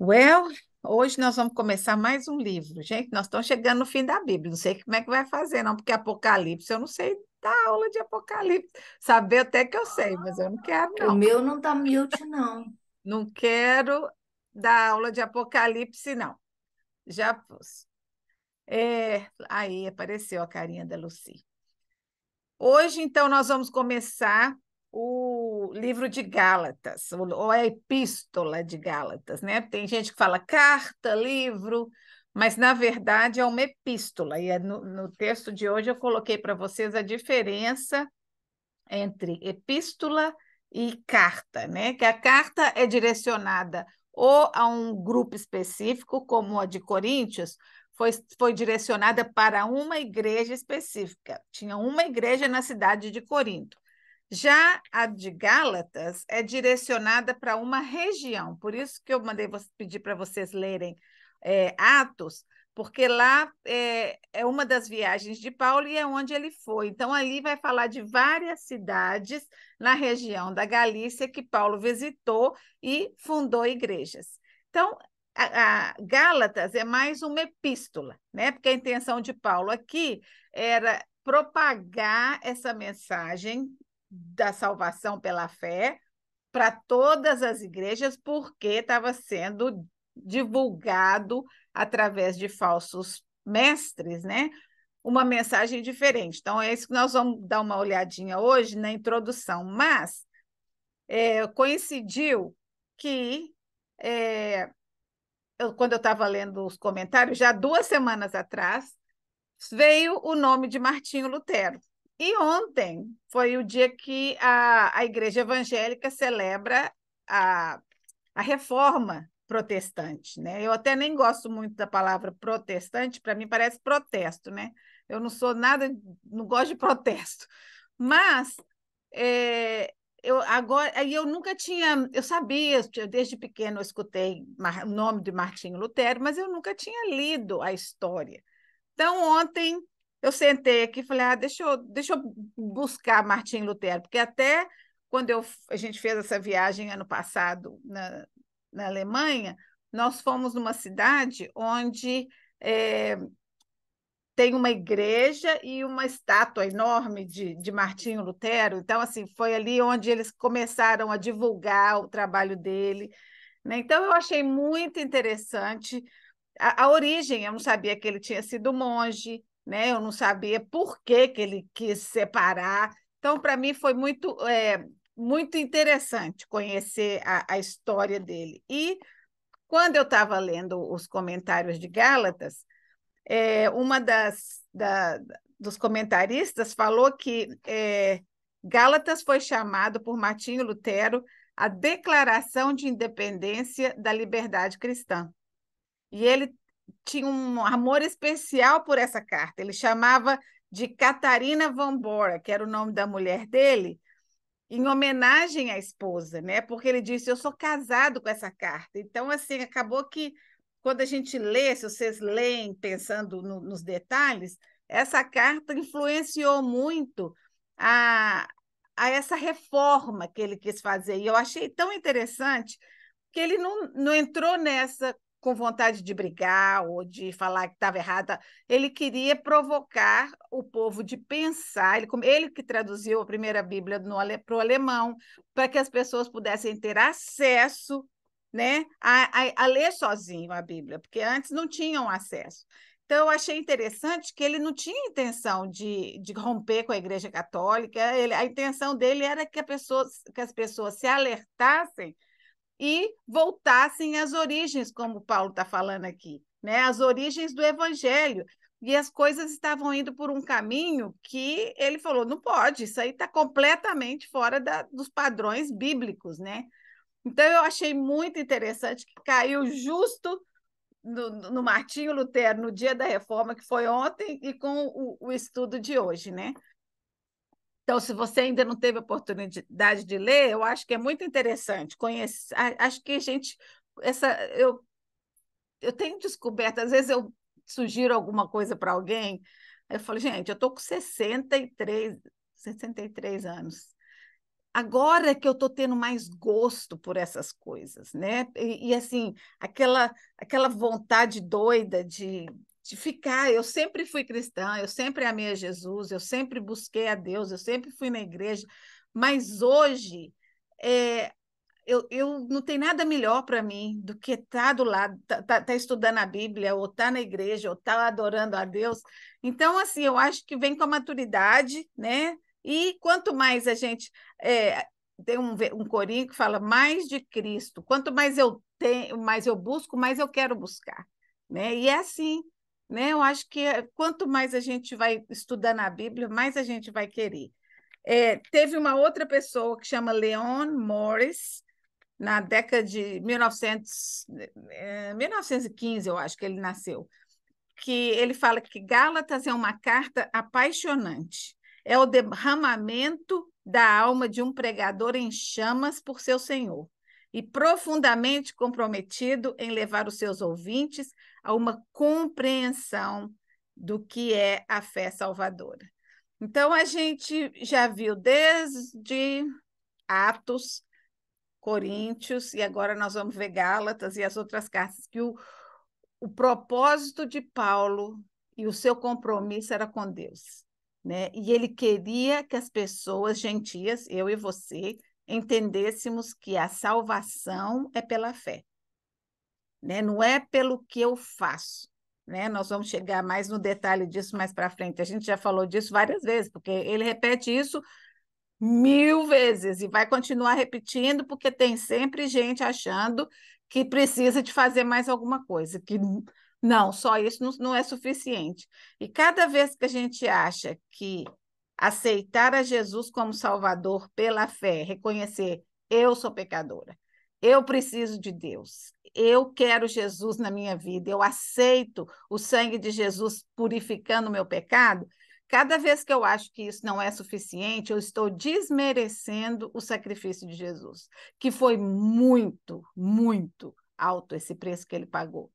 Well, hoje nós vamos começar mais um livro. Gente, nós estamos chegando no fim da Bíblia. Não sei como é que vai fazer, não, porque Apocalipse, eu não sei dar aula de Apocalipse. Saber até que eu sei, mas eu não quero, não. O meu não está mute, não. Não quero dar aula de Apocalipse, não. Já pus. É, aí apareceu a carinha da Lucy. Hoje, então, nós vamos começar o livro de Gálatas, ou a epístola de Gálatas, né? Tem gente que fala carta, livro, mas na verdade é uma epístola. E é no, no texto de hoje eu coloquei para vocês a diferença entre epístola e carta, né? Que a carta é direcionada ou a um grupo específico, como a de Coríntios, foi, foi direcionada para uma igreja específica. Tinha uma igreja na cidade de Corinto. Já a de Gálatas é direcionada para uma região, por isso que eu mandei pedir para vocês lerem é, Atos, porque lá é, é, uma das viagens de Paulo e é onde ele foi. Então, ali vai falar de várias cidades na região da Galícia que Paulo visitou e fundou igrejas. Então, a, a Gálatas é mais uma epístola, né? Porque a intenção de Paulo aqui era propagar essa mensagem da salvação pela fé para todas as igrejas, porque estava sendo divulgado através de falsos mestres, né? Uma mensagem diferente. Então, é isso que nós vamos dar uma olhadinha hoje na introdução, mas é, coincidiu que é, eu, quando eu estava lendo os comentários, já duas semanas atrás, veio o nome de Martinho Lutero. E ontem foi o dia que a, a Igreja Evangélica celebra a, a reforma protestante, né? Eu até nem gosto muito da palavra protestante, para mim parece protesto, né? Eu não sou nada, não gosto de protesto. Mas é, eu agora, eu nunca tinha, eu sabia, desde pequeno eu escutei o nome de Martinho Lutero, mas eu nunca tinha lido a história. Então ontem eu sentei aqui e falei, ah, deixa eu, deixa eu buscar Martim Lutero, porque até quando eu, a gente fez essa viagem ano passado na, na Alemanha, nós fomos numa cidade onde é, tem uma igreja e uma estátua enorme de, de Martinho Lutero. Então, assim, foi ali onde eles começaram a divulgar o trabalho dele. Né? Então, eu achei muito interessante a, a origem. Eu não sabia que ele tinha sido monge, né? Eu não sabia por que, que ele quis separar. Então, para mim, foi muito, é, muito interessante conhecer a, a história dele. E quando eu estava lendo os comentários de Gálatas, é, uma das da, dos comentaristas falou que é, Gálatas foi chamado por Martinho Lutero a declaração de independência da liberdade cristã. E ele tinha um amor especial por essa carta. Ele chamava de Catarina Van Bora, que era o nome da mulher dele, em homenagem à esposa, né? Porque ele disse: Eu sou casado com essa carta. Então, assim, acabou que quando a gente lê, se vocês leem pensando no, nos detalhes, essa carta influenciou muito a, a essa reforma que ele quis fazer. E eu achei tão interessante que ele não, não entrou nessa com vontade de brigar ou de falar que estava errada. Ele queria provocar o povo de pensar. Ele, ele que traduziu a primeira Bíblia para o alemão, para que as pessoas pudessem ter acesso né, a, a, a, ler sozinho a Bíblia, porque antes não tinham acesso. Então, eu achei interessante que ele não tinha intenção de, de romper com a Igreja Católica, ele, a intenção dele era que, pessoa, que as pessoas se alertassem e voltassem às origens, como Paulo está falando aqui, né? As origens do Evangelho. E as coisas estavam indo por um caminho que ele falou: não pode, isso aí está completamente fora da, dos padrões bíblicos, né? Então eu achei muito interessante que caiu justo no, no, Martinho Lutero, no dia da reforma, que foi ontem, e com o, o estudo de hoje, né? Então, se você ainda não teve oportunidade de ler, eu acho que é muito interessante conhecer. Acho que a gente essa eu eu tenho descoberto, às vezes eu sugiro alguma coisa para alguém, eu falo, gente, eu estou com 63, 63 anos. Agora que eu estou tendo mais gosto por essas coisas, né? E, e, assim, aquela, aquela vontade doida de, de ficar. Eu sempre fui cristã, eu sempre amei a Jesus, eu sempre busquei a Deus, eu sempre fui na igreja, mas hoje é, eu, eu não tem nada melhor para mim do que estar tá do lado, tá, tá, tá, estudando a Bíblia, ou estar tá na igreja, ou estar tá adorando a Deus. Então, assim, eu acho que vem com a maturidade, né? E quanto mais a gente. É, tem um, um corinho que fala mais de Cristo. Quanto mais eu tenho, mais eu busco, mais eu quero buscar. Né? E é assim, né? Eu acho que é, quanto mais a gente vai estudar na Bíblia, mais a gente vai querer. É, teve uma outra pessoa que chama Leon Morris, na década de 1900, 1915, é, eu acho que ele nasceu, que ele fala que Gálatas é uma carta apaixonante. É o derramamento da alma de um pregador em chamas por seu Senhor e profundamente comprometido em levar os seus ouvintes a uma compreensão do que é a fé salvadora. Então, a gente já viu desde Atos, Coríntios, e agora nós vamos ver Gálatas e as outras cartas, que o, o propósito de Paulo e o seu compromisso era com Deus. Né? E ele queria que as pessoas gentias, eu e você, entendêssemos que a salvação é pela fé né? não é pelo que eu faço. Né? Nós vamos chegar mais no detalhe disso mais para frente. A gente já falou disso várias vezes, porque ele repete isso mil vezes e vai continuar repetindo, porque tem sempre gente achando que precisa de fazer mais alguma coisa, que não, só isso não, não é suficiente. E cada vez que a gente acha que aceitar a Jesus como Salvador pela fé, reconhecer eu sou pecadora, eu preciso de Deus. Eu quero Jesus na minha vida. Eu aceito o sangue de Jesus purificando o meu pecado. Cada vez que eu acho que isso não é suficiente, eu estou desmerecendo o sacrifício de Jesus, que foi muito, muito alto esse preço que ele pagou.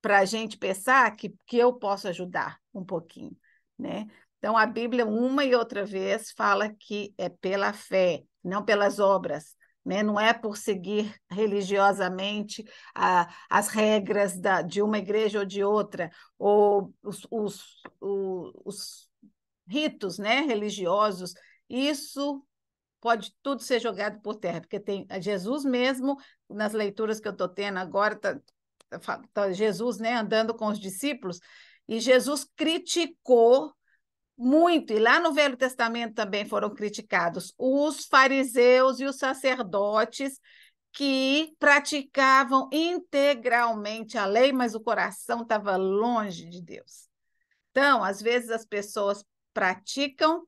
Para a gente pensar que, que eu posso ajudar um pouquinho, né? Então, a Bíblia, uma e outra vez, fala que é pela fé, não pelas obras né? não é por seguir religiosamente a, as regras da, de uma igreja ou de outra, ou os, os, os, os ritos né? religiosos. Isso pode tudo ser jogado por terra, porque tem é Jesus mesmo, nas leituras que eu estou tendo agora, está tá tá Jesus né, andando com os discípulos, e Jesus criticou muito, e lá no Velho Testamento também foram criticados os fariseus e os sacerdotes que praticavam integralmente a lei, mas o coração estava longe de Deus. Então, às vezes as pessoas praticam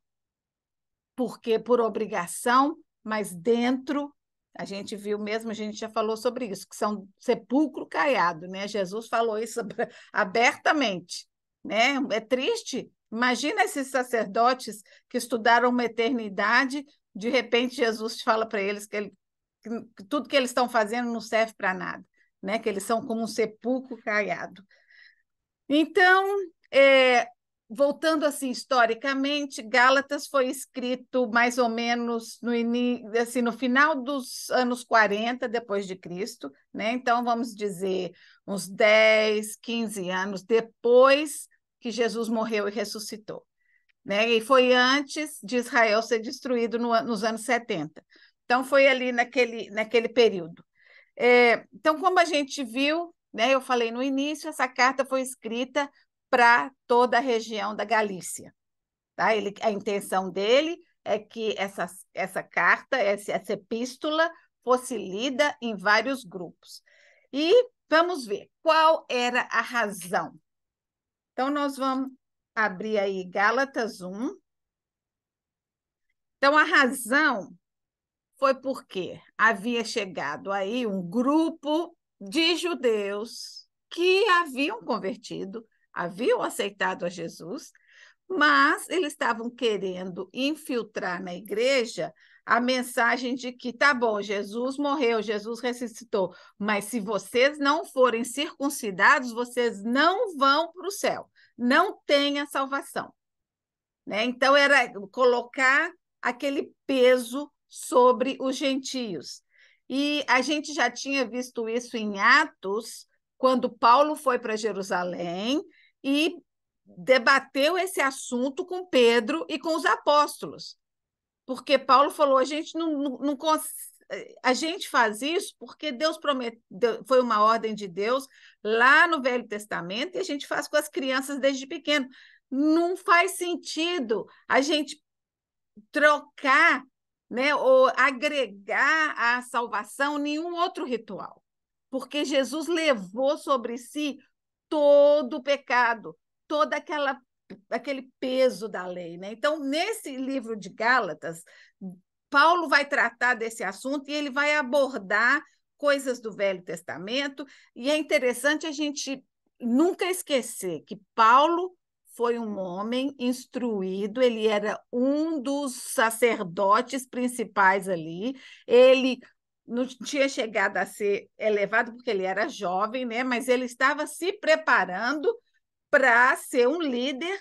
porque por obrigação, mas dentro a gente viu mesmo, a gente já falou sobre isso, que são sepulcro caiado, né? Jesus falou isso abertamente, né? É triste, Imagina esses sacerdotes que estudaram uma eternidade, de repente Jesus fala para eles que, ele, que, tudo que eles estão fazendo não serve para nada, né? que eles são como um sepulcro caiado. Então, é, voltando assim historicamente, Gálatas foi escrito mais ou menos no assim no final dos anos 40 depois de Cristo, né? Então vamos dizer uns 10, 15 anos depois que Jesus morreu e ressuscitou. Né? E foi antes de Israel ser destruído no, nos anos 70. Então, foi ali naquele, naquele período. É, então, como a gente viu, né, eu falei no início, essa carta foi escrita para toda a região da Galícia. Tá? Ele, a intenção dele é que essa, essa carta, essa, essa epístola, fosse lida em vários grupos. E vamos ver qual era a razão então, nós vamos abrir aí Gálatas 1. Então, a razão foi porque havia chegado aí um grupo de judeus que haviam convertido, haviam aceitado a Jesus, mas eles estavam querendo infiltrar na igreja a mensagem de que tá bom, Jesus morreu, Jesus ressuscitou, mas se vocês não forem circuncidados, vocês não vão para o céu, não tem a salvação. Né? Então, era colocar aquele peso sobre os gentios. E a gente já tinha visto isso em Atos, quando Paulo foi para Jerusalém e debateu esse assunto com Pedro e com os apóstolos. Porque Paulo falou: a gente não, não, não a gente faz isso porque Deus prometeu, foi uma ordem de Deus lá no Velho Testamento e a gente faz com as crianças desde pequeno. Não faz sentido a gente trocar, né, ou agregar à salvação nenhum outro ritual, porque Jesus levou sobre si todo o pecado, toda aquela aquele peso da lei. Né? Então, nesse livro de Gálatas, Paulo vai tratar desse assunto e ele vai abordar coisas do Velho Testamento, e é interessante a gente nunca esquecer que Paulo foi um homem instruído, ele era um dos sacerdotes principais ali, ele não tinha chegado a ser elevado porque ele era jovem, né? Mas ele estava se preparando para ser um líder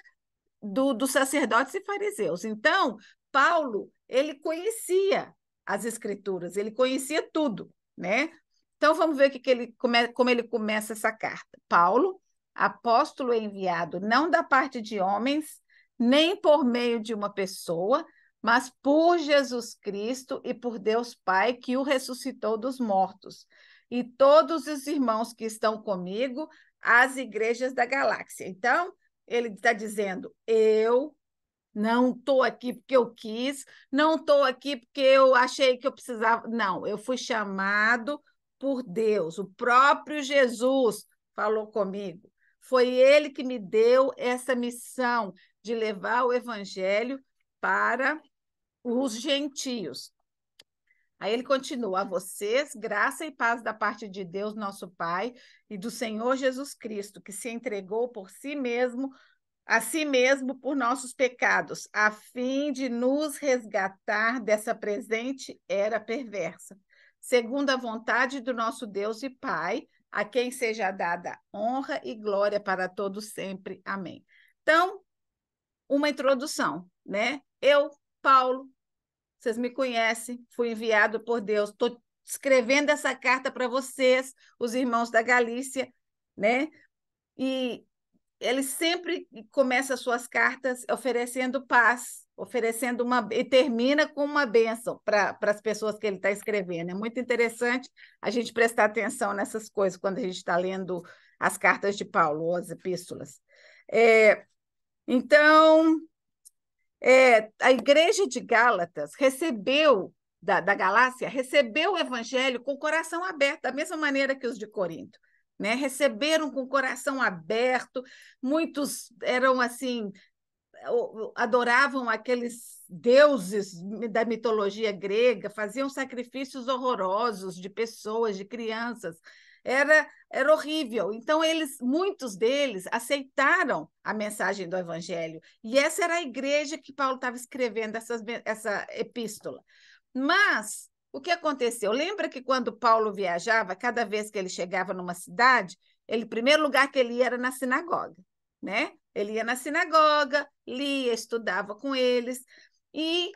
do, dos sacerdotes e fariseus. Então, Paulo, ele conhecia as escrituras, ele conhecia tudo, né? Então, vamos ver o que, que ele como ele começa essa carta. Paulo, apóstolo enviado não da parte de homens, nem por meio de uma pessoa, mas por Jesus Cristo e por Deus Pai, que o ressuscitou dos mortos. E todos os irmãos que estão comigo as igrejas da galáxia. Então, ele está dizendo: eu não estou aqui porque eu quis, não estou aqui porque eu achei que eu precisava. Não, eu fui chamado por Deus, o próprio Jesus falou comigo. Foi ele que me deu essa missão de levar o evangelho para os gentios. Aí ele continua: a vocês, graça e paz da parte de Deus, nosso Pai, e do Senhor Jesus Cristo, que se entregou por si mesmo, a si mesmo por nossos pecados, a fim de nos resgatar dessa presente era perversa, segundo a vontade do nosso Deus e Pai, a quem seja dada honra e glória para todos sempre. Amém. Então, uma introdução, né? Eu, Paulo, vocês me conhecem, fui enviado por Deus. Estou escrevendo essa carta para vocês, os irmãos da Galícia, né? E ele sempre começa suas cartas oferecendo paz, oferecendo uma e termina com uma bênção para as pessoas que ele está escrevendo. É muito interessante a gente prestar atenção nessas coisas quando a gente está lendo as cartas de Paulo, as epístolas. É, então, é, a igreja de Gálatas recebeu, da, da Galácia, recebeu o evangelho com o coração aberto, da mesma maneira que os de Corinto. Né? Receberam com o coração aberto, muitos eram assim, adoravam aqueles deuses da mitologia grega, faziam sacrifícios horrorosos de pessoas, de crianças, era, era horrível. Então, eles, muitos deles aceitaram a mensagem do Evangelho. E essa era a igreja que Paulo estava escrevendo essa essa epístola. Mas o que aconteceu? Lembra que quando Paulo viajava, cada vez que ele chegava numa cidade, ele, o primeiro lugar que ele ia era na sinagoga, né? Ele ia na sinagoga, lia, estudava com eles. E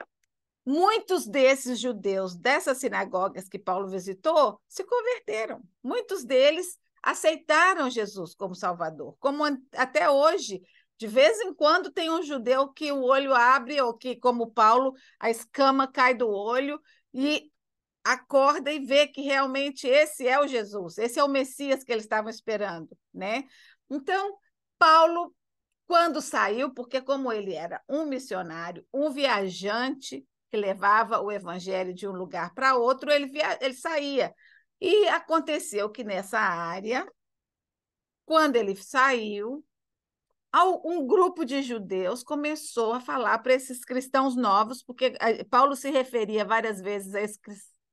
Muitos desses judeus dessas sinagogas que Paulo visitou se converteram. Muitos deles aceitaram Jesus como Salvador. Como até hoje, de vez em quando tem um judeu que o olho abre, ou que, como Paulo, a escama cai do olho e acorda e vê que realmente esse é o Jesus, esse é o Messias que eles estavam esperando, né? Então, Paulo, quando saiu, porque como ele era um missionário, um viajante, que levava o evangelho de um lugar para outro, ele, via, ele saía. E aconteceu que nessa área, quando ele saiu, um grupo de judeus começou a falar para esses cristãos novos, porque eh, Paulo se referia várias vezes a esses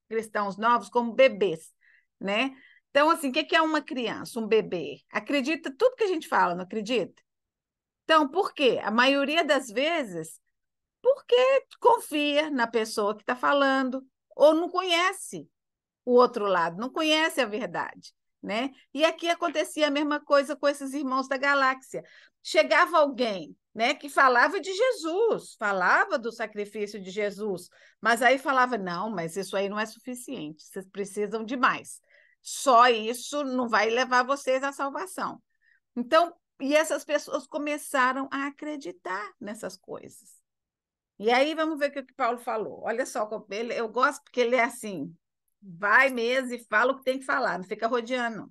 cristãos novos como bebês, né? Então, assim, o que é uma criança, um bebê? Acredita tudo que a gente fala, não acredita? Então, por quê? A maioria das vezes, porque confia na pessoa que está falando ou não conhece o outro lado, não conhece a verdade. Né? E aqui acontecia a mesma coisa com esses irmãos da galáxia. Chegava alguém né, que falava de Jesus, falava do sacrifício de Jesus, mas aí falava: não, mas isso aí não é suficiente, vocês precisam de mais. Só isso não vai levar vocês à salvação. Então, e essas pessoas começaram a acreditar nessas coisas. E aí vamos ver o que o Paulo falou. Olha só, ele, eu gosto porque ele é assim, vai mesmo e fala o que tem que falar, não fica rodeando.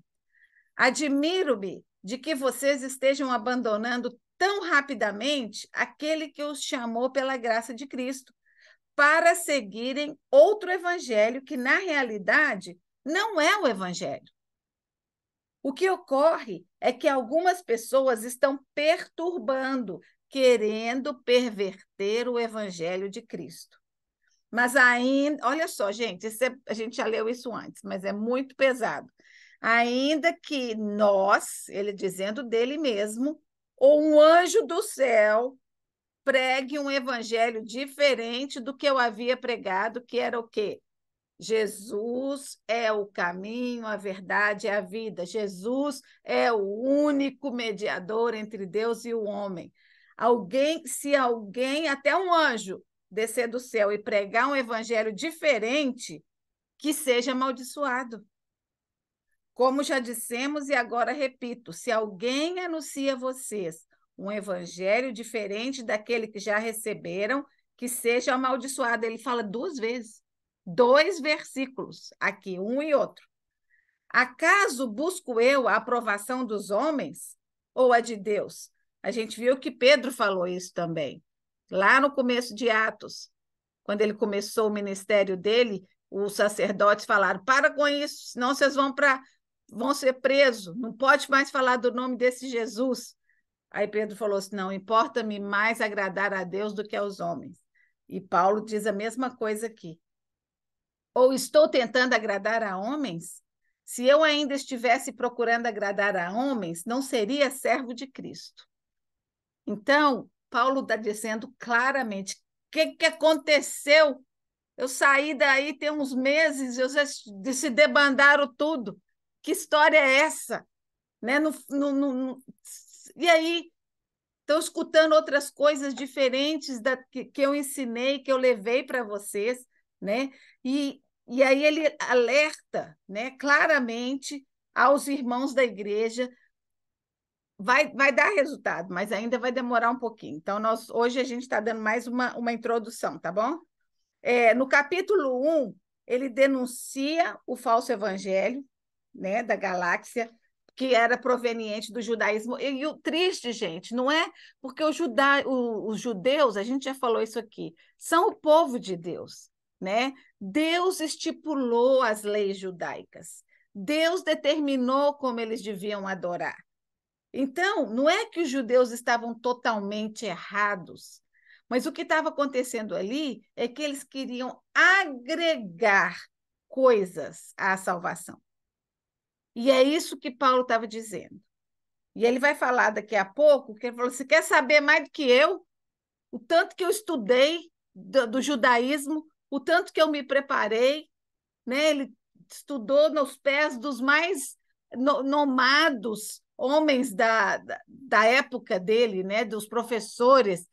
Admiro-me de que vocês estejam abandonando tão rapidamente aquele que os chamou pela graça de Cristo para seguirem outro evangelho que, na realidade, não é o evangelho. O que ocorre é que algumas pessoas estão perturbando, querendo perverter o evangelho de Cristo. Mas ainda, olha só, gente, é, a gente já leu isso antes, mas é muito pesado. Ainda que nós, ele dizendo dele mesmo, ou um anjo do céu pregue um evangelho diferente do que eu havia pregado, que era o quê? Jesus é o caminho, a verdade e a vida. Jesus é o único mediador entre Deus e o homem. Alguém, se alguém, até um anjo, descer do céu e pregar um evangelho diferente, que seja amaldiçoado. Como já dissemos e agora repito, se alguém anuncia a vocês um evangelho diferente daquele que já receberam, que seja amaldiçoado. Ele fala duas vezes, dois versículos aqui, um e outro. Acaso busco eu a aprovação dos homens ou a de Deus? A gente viu que Pedro falou isso também, lá no começo de Atos, quando ele começou o ministério dele, os sacerdotes falaram: para com isso, senão vocês vão para vão ser presos, não pode mais falar do nome desse Jesus. Aí Pedro falou assim: não, importa-me mais agradar a Deus do que aos homens. E Paulo diz a mesma coisa aqui. Ou estou tentando agradar a homens? Se eu ainda estivesse procurando agradar a homens, não seria servo de Cristo. Então, Paulo está dizendo claramente: o que, que aconteceu? Eu saí daí tem uns meses, eu já se debandaram tudo. Que história é essa? Né? No, no, no, e aí, estão escutando outras coisas diferentes da, que, que eu ensinei, que eu levei para vocês, né? E, e aí ele alerta né, claramente aos irmãos da igreja vai, vai dar resultado, mas ainda vai demorar um pouquinho. Então, nós, hoje a gente está dando mais uma, uma introdução, tá bom? É, no capítulo 1, ele denuncia o falso evangelho né, da galáxia, que era proveniente do judaísmo. E, e o triste, gente, não é porque o juda, o, os judeus, a gente já falou isso aqui, são o povo de Deus. Né? Deus estipulou as leis judaicas. Deus determinou como eles deviam adorar. Então, não é que os judeus estavam totalmente errados, mas o que estava acontecendo ali é que eles queriam agregar coisas à salvação. E é isso que Paulo estava dizendo. E ele vai falar daqui a pouco, que ele falou: você quer saber mais do que eu? O tanto que eu estudei do, do judaísmo, o tanto que eu me preparei, né? Ele estudou nos pés dos mais nomados homens da, da, da época dele, né, dos professores.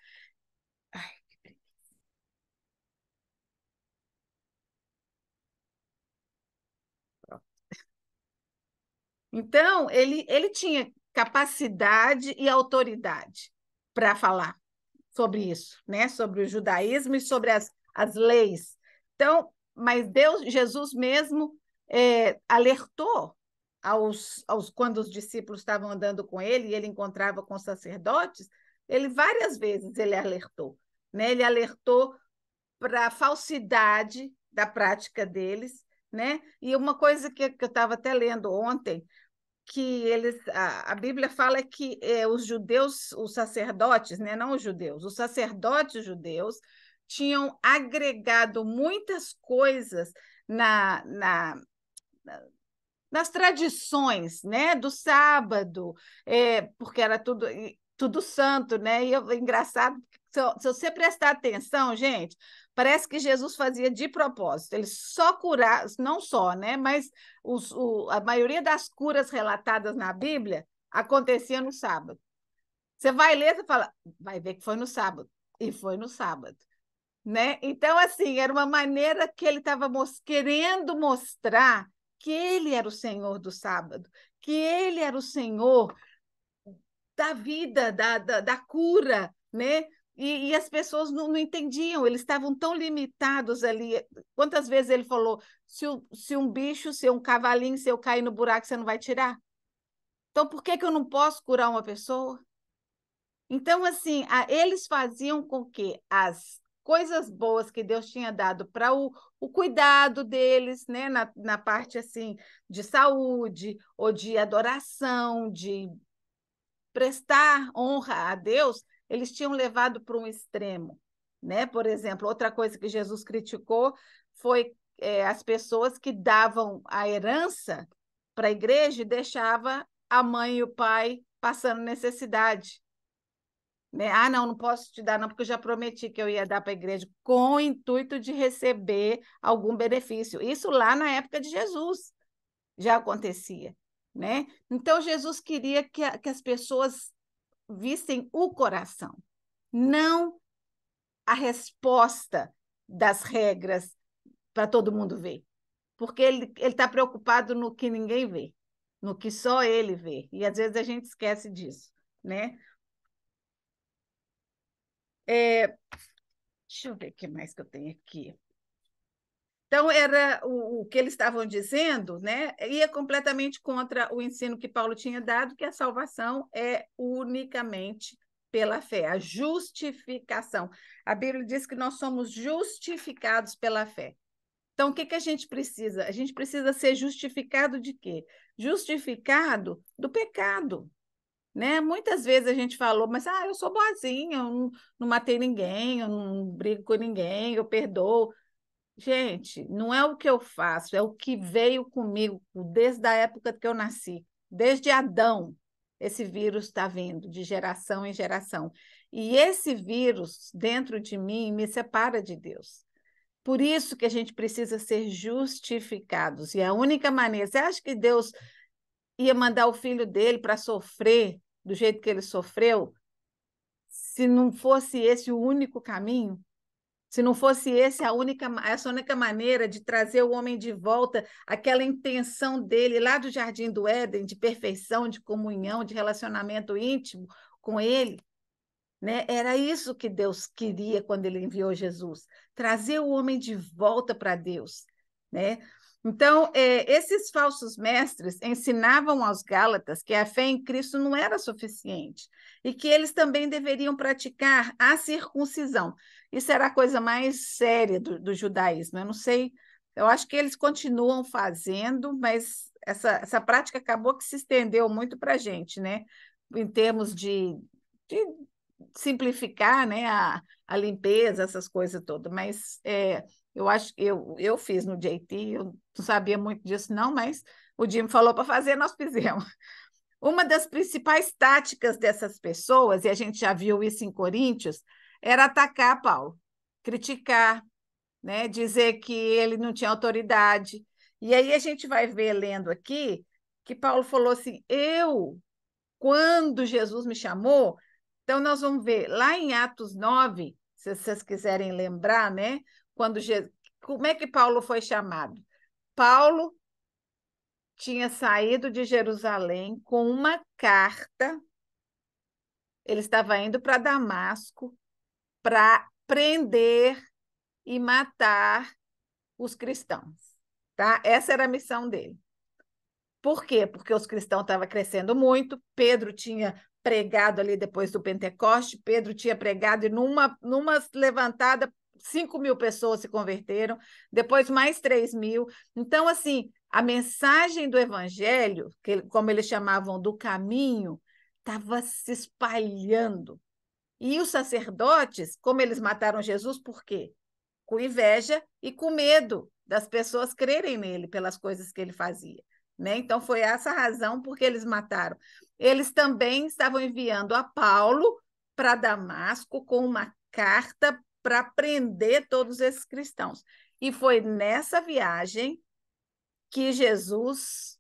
então, ele, ele tinha capacidade e autoridade para falar sobre isso, né? Sobre o judaísmo e sobre as, as leis. Então, mas Deus, Jesus mesmo é, alertou aos, aos quando os discípulos estavam andando com ele e ele encontrava com sacerdotes, ele várias vezes ele alertou, né? Ele alertou para a falsidade da prática deles, né? E uma coisa que, que eu estava até lendo ontem, que eles a, a Bíblia fala que é, os judeus, os sacerdotes, né, não os judeus, os sacerdotes judeus tinham agregado muitas coisas na, na, nas tradições, né, do sábado, é, porque era tudo tudo santo, né? E eu, é engraçado, se, se você prestar atenção, gente, parece que Jesus fazia de propósito. Ele só curava, não só, né? Mas os, o, a maioria das curas relatadas na Bíblia acontecia no sábado. Você vai ler, e fala, vai ver que foi no sábado. E foi no sábado. Né? Então, assim, era uma maneira que ele estava mos querendo mostrar que ele era o Senhor do sábado, que ele era o Senhor da vida, da, da, da cura, né? E, e, as pessoas não, não, entendiam, eles estavam tão limitados ali. Quantas vezes ele falou: se, o, se um bicho, se um cavalinho, se eu cair no buraco, você não vai tirar? Então, por que, que eu não posso curar uma pessoa? Então, assim, a, eles faziam com que as coisas boas que Deus tinha dado para o, o cuidado deles, né? Na, na parte assim de saúde ou de adoração, de prestar honra a Deus, eles tinham levado para um extremo, né? Por exemplo, outra coisa que Jesus criticou foi é, as pessoas que davam a herança para a igreja e deixava a mãe e o pai passando necessidade. Né? Ah, não, não posso te dar, não, porque eu já prometi que eu ia dar para a igreja, com o intuito de receber algum benefício. Isso lá na época de Jesus já acontecia. Né? Então, Jesus queria que, a, que as pessoas vissem o coração, não a resposta das regras para todo mundo ver. Porque ele está preocupado no que ninguém vê, no que só ele vê. E às vezes a gente esquece disso, né? É, deixa eu ver o que mais que eu tenho aqui. Então, era o, o, que eles estavam dizendo, né? Ia completamente contra o ensino que Paulo tinha dado, que a salvação é unicamente pela fé, a justificação. A Bíblia diz que nós somos justificados pela fé. Então, o que, que a gente precisa? A gente precisa ser justificado de quê? Justificado do pecado. Né? Muitas vezes a gente falou, mas ah, eu sou boazinha, eu não, não matei ninguém, eu não brigo com ninguém, eu perdoo. Gente, não é o que eu faço, é o que veio comigo desde a época que eu nasci, desde Adão. Esse vírus está vindo de geração em geração. E esse vírus dentro de mim me separa de Deus. Por isso que a gente precisa ser justificados. E a única maneira, você acha que Deus ia mandar o filho dele para sofrer do jeito que ele sofreu, se não fosse esse o único caminho, se não fosse esse a única, essa única maneira de trazer o homem de volta, aquela intenção dele lá do Jardim do Éden, de perfeição, de comunhão, de relacionamento íntimo com ele, né? Era isso que Deus queria quando ele enviou Jesus, trazer o homem de volta para Deus, né? Então, é, esses falsos mestres ensinavam aos Gálatas que a fé em Cristo não era suficiente e que eles também deveriam praticar a circuncisão. Isso era a coisa mais séria do, do judaísmo. Eu não sei, eu acho que eles continuam fazendo, mas essa, essa prática acabou que se estendeu muito para a gente, né? Em termos de, de simplificar né, a, a limpeza, essas coisas todas. Mas é, eu acho que eu, eu fiz no JT, eu não sabia muito disso, não, mas o Jim falou para fazer, nós fizemos. Uma das principais táticas dessas pessoas, e a gente já viu isso em Coríntios, era atacar Paulo, criticar, né, dizer que ele não tinha autoridade. E aí a gente vai ver lendo aqui que Paulo falou assim: Eu, quando Jesus me chamou, então, nós vamos ver lá em Atos 9, se vocês quiserem lembrar, né? Quando Jesus... Como é que Paulo foi chamado? Paulo tinha saído de Jerusalém com uma carta. Ele estava indo para Damasco para prender e matar os cristãos, tá? Essa era a missão dele. Por quê? Porque os cristãos estavam crescendo muito, Pedro tinha pregado ali depois do Pentecoste, Pedro tinha pregado e numa, numa levantada 5 mil pessoas se converteram, depois mais 3 mil. Então, assim, a mensagem do evangelho, que, como eles chamavam do caminho, estava se espalhando. E os sacerdotes, como eles mataram Jesus, por quê? Com inveja e com medo das pessoas crerem nele pelas coisas que ele fazia. Né? Então foi essa a razão por que eles mataram. Eles também estavam enviando a Paulo para Damasco com uma carta para prender todos esses cristãos. E foi nessa viagem que Jesus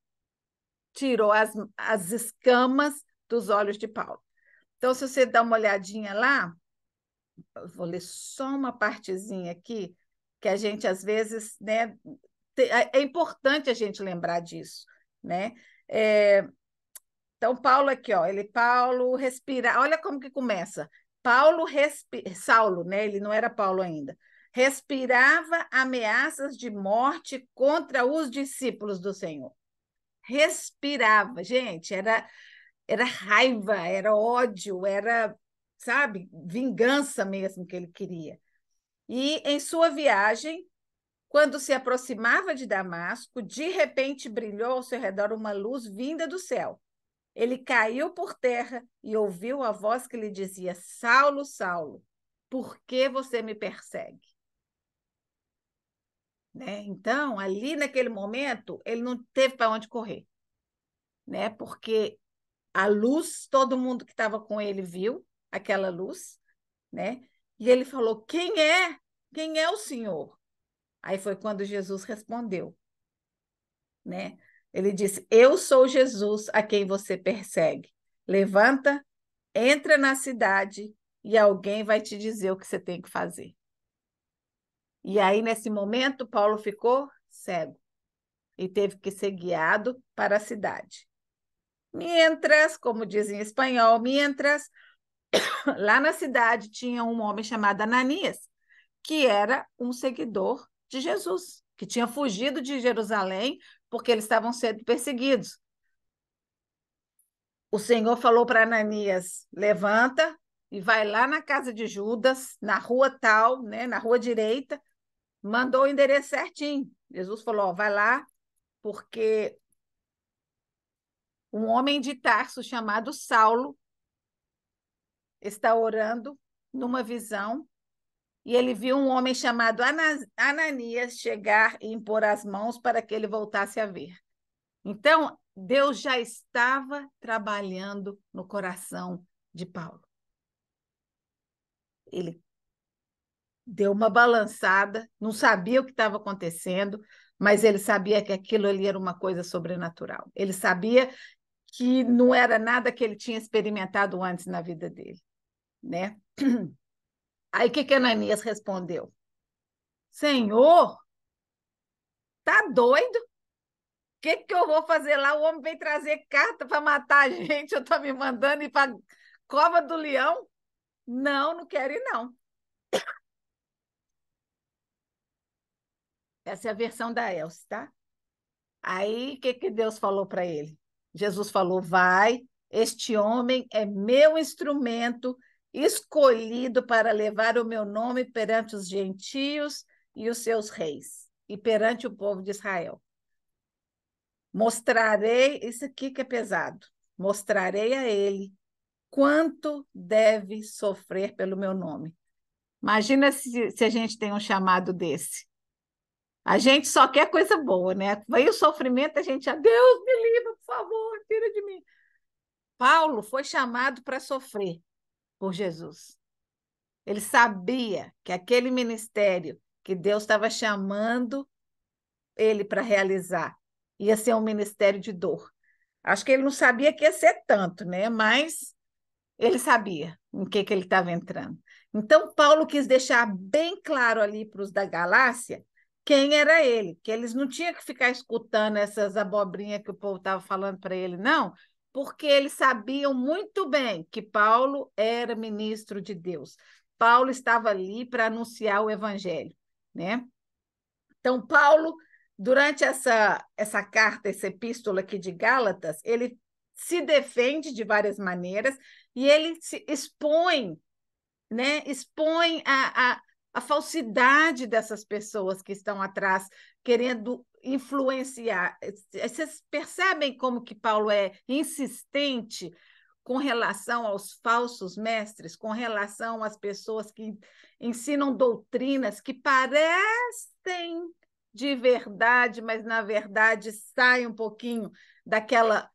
tirou as, as escamas dos olhos de Paulo. Então, se você dá uma olhadinha lá, vou ler só uma partezinha aqui, que a gente às vezes né, é, é importante a gente lembrar disso, né? É, então, Paulo aqui, ó, ele, Paulo, respira, olha como que começa. Paulo, respi, Saulo, né? Ele não era Paulo ainda. Respirava ameaças de morte contra os discípulos do Senhor. Respirava, gente, era, era raiva, era ódio, era, sabe, vingança mesmo que ele queria. E em sua viagem, quando se aproximava de Damasco, de repente brilhou ao seu redor uma luz vinda do céu. Ele caiu por terra e ouviu a voz que lhe dizia: Saulo, Saulo, por que você me persegue? Né? Então, ali naquele momento, ele não teve para onde correr, né? porque a luz, todo mundo que estava com ele viu aquela luz, né? e ele falou: Quem é? Quem é o Senhor? Aí foi quando Jesus respondeu, né? Ele disse: Eu sou Jesus a quem você persegue. Levanta, entra na cidade e alguém vai te dizer o que você tem que fazer. E aí, nesse momento, Paulo ficou cego e teve que ser guiado para a cidade. Mientras, como dizem em espanhol, mientras, lá na cidade tinha um homem chamado Ananias, que era um seguidor de Jesus, que tinha fugido de Jerusalém porque eles estavam sendo perseguidos. O Senhor falou para Ananias: levanta e vai lá na casa de Judas, na rua tal, né, na rua direita, mandou o endereço certinho. Jesus falou: ó, vai lá, porque um homem de Tarso chamado Saulo está orando numa visão e ele viu um homem chamado Ananias chegar e impor as mãos para que ele voltasse a ver. Então, Deus já estava trabalhando no coração de Paulo. Ele deu uma balançada, não sabia o que estava acontecendo, mas ele sabia que aquilo ali era uma coisa sobrenatural. Ele sabia que não era nada que ele tinha experimentado antes na vida dele, né? Aí o que, que Ananias respondeu? Senhor, tá doido? O que, que eu vou fazer lá? O homem vem trazer carta para matar a gente, eu estou me mandando ir para cova do leão? Não, não quero ir, não. Essa é a versão da Elsa, tá? Aí o que, que Deus falou para ele? Jesus falou: Vai, este homem é meu instrumento escolhido para levar o meu nome perante os gentios e os seus reis, e perante o povo de Israel. Mostrarei, isso aqui que é pesado, mostrarei a ele quanto deve sofrer pelo meu nome. Imagina se, se a gente tem um chamado desse. A gente só quer coisa boa, né? Vem o sofrimento, a gente, a ah, Deus me livra, por favor, tira de mim. Paulo foi chamado para sofrer por Jesus. Ele sabia que aquele ministério que Deus estava chamando ele para realizar ia ser um ministério de dor. Acho que ele não sabia que ia ser tanto, né? Mas ele sabia em que, que ele estava entrando. Então, Paulo quis deixar bem claro ali para os da Galácia quem era ele, que eles não tinham que ficar escutando essas abobrinhas que o povo estava falando para ele, não porque eles sabiam muito bem que Paulo era ministro de Deus. Paulo estava ali para anunciar o evangelho, né? Então Paulo, durante essa essa carta, essa epístola aqui de Gálatas, ele se defende de várias maneiras e ele se expõe, né? Expõe a, a, a falsidade dessas pessoas que estão atrás querendo influenciar. Eh, vocês percebem como que Paulo é insistente com relação aos falsos mestres, com relação às pessoas que ensinam doutrinas que parecem de verdade, mas na verdade saem um pouquinho daquela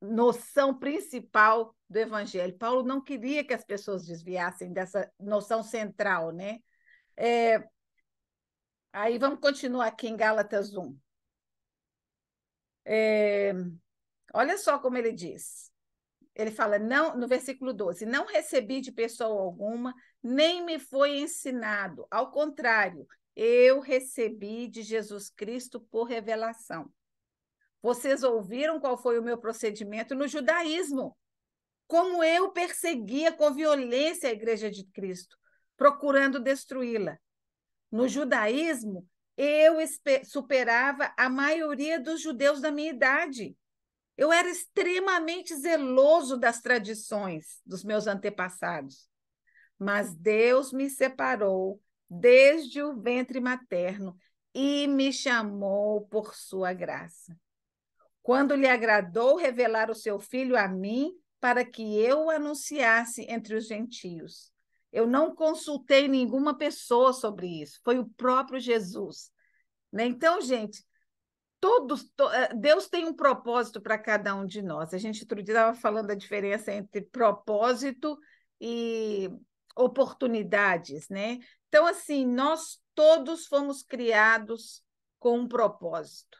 noção principal do evangelho. Paulo não queria que as pessoas desviassem dessa noção central, né? É, Aí vamos continuar aqui em Gálatas 1. É, olha só como ele diz. Ele fala não no versículo 12: Não recebi de pessoa alguma, nem me foi ensinado. Ao contrário, eu recebi de Jesus Cristo por revelação. Vocês ouviram qual foi o meu procedimento no judaísmo? Como eu perseguia com violência a igreja de Cristo, procurando destruí-la. No judaísmo, eu superava a maioria dos judeus da minha idade. Eu era extremamente zeloso das tradições dos meus antepassados. Mas Deus me separou desde o ventre materno e me chamou por sua graça. Quando lhe agradou revelar o seu filho a mim, para que eu o anunciasse entre os gentios. Eu não consultei nenhuma pessoa sobre isso, foi o próprio Jesus. Né? Então, gente, todos, to, eh, Deus tem um propósito para cada um de nós. A gente outro dia estava falando da diferença entre propósito e oportunidades, né? Então, assim, nós todos fomos criados com um propósito.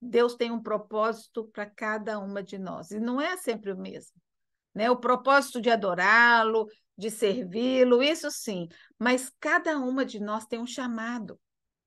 Deus tem um propósito para cada uma de nós, e não é sempre o mesmo. Né? O propósito de adorá-lo, de servi-lo, isso sim, mas cada uma de nós tem um chamado.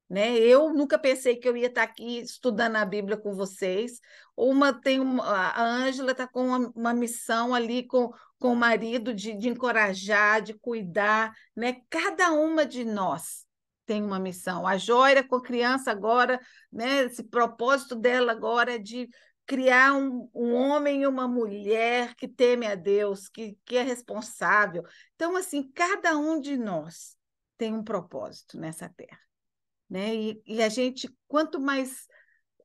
Né? Eu nunca pensei que eu ia estar aqui estudando a Bíblia com vocês. Uma tem uma, a Ângela está com uma, uma, missão ali com, com o marido de, de encorajar, de cuidar, né? Cada uma de nós tem uma missão. A Joira com a criança agora, né? Esse propósito dela agora é de criar um, um, homem e uma mulher que teme a Deus, que, que é responsável. Então, assim, cada um de nós tem um propósito nessa terra. Né? E, e a gente, quanto mais